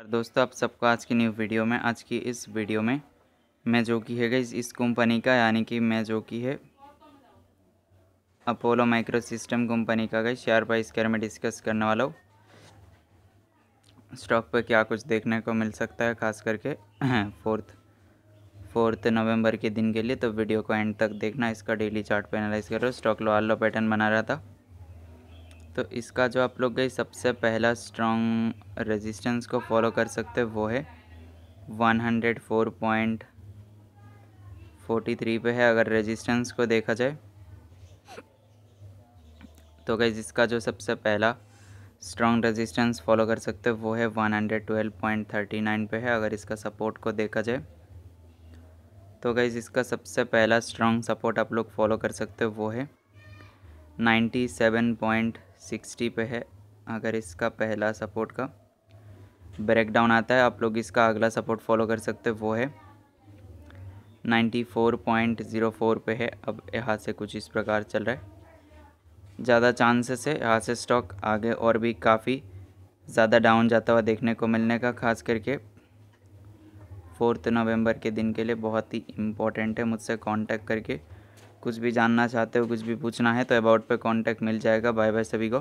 और दोस्तों आप सबको आज की न्यू वीडियो में आज की इस वीडियो में मैं जो की है गई इस कंपनी का यानी कि मैं जो की है अपोलो माइक्रो सिस्टम कंपनी का गई शेयर प्राइस के में डिस्कस करने वाला हूँ स्टॉक पर क्या कुछ देखने को मिल सकता है खास करके फोर्थ फोर्थ नवंबर के दिन के लिए तो वीडियो को एंड तक देखना इसका डेली चार्ट पर एनालाइज करो स्टॉक लो आलो पैटर्न बना रहा था तो इसका जो आप लोग गई सबसे पहला स्ट्रॉन्ग रेजिस्टेंस को फॉलो कर सकते वो है one hundred four point forty three पे है अगर रेजिस्टेंस को देखा जाए तो गई इसका जो सबसे पहला स्ट्रॉन्ग रेजिस्टेंस फॉलो कर सकते वो है one hundred twelve point thirty nine पे है अगर इसका सपोर्ट को देखा जाए तो गई इसका सबसे पहला स्ट्रॉन्ग सपोर्ट आप लोग फॉलो कर सकते वो है नाइन्टी सेवन पॉइंट सिक्सटी पे है अगर इसका पहला सपोर्ट का ब्रेकडाउन आता है आप लोग इसका अगला सपोर्ट फॉलो कर सकते हैं वो है ninety four point zero four पे है अब यहाँ से कुछ इस प्रकार चल रहा है ज़्यादा चांसेस है यहाँ से स्टॉक आगे और भी काफ़ी ज़्यादा डाउन जाता हुआ देखने को मिलने का खास करके फोर्थ नवंबर के दिन के लिए बहुत ही इम्पोर्टेंट है मुझसे कांटेक्ट करके कुछ भी जानना चाहते हो कुछ भी पूछना है तो अबाउट पे कांटेक्ट मिल जाएगा बाय बाय सभी को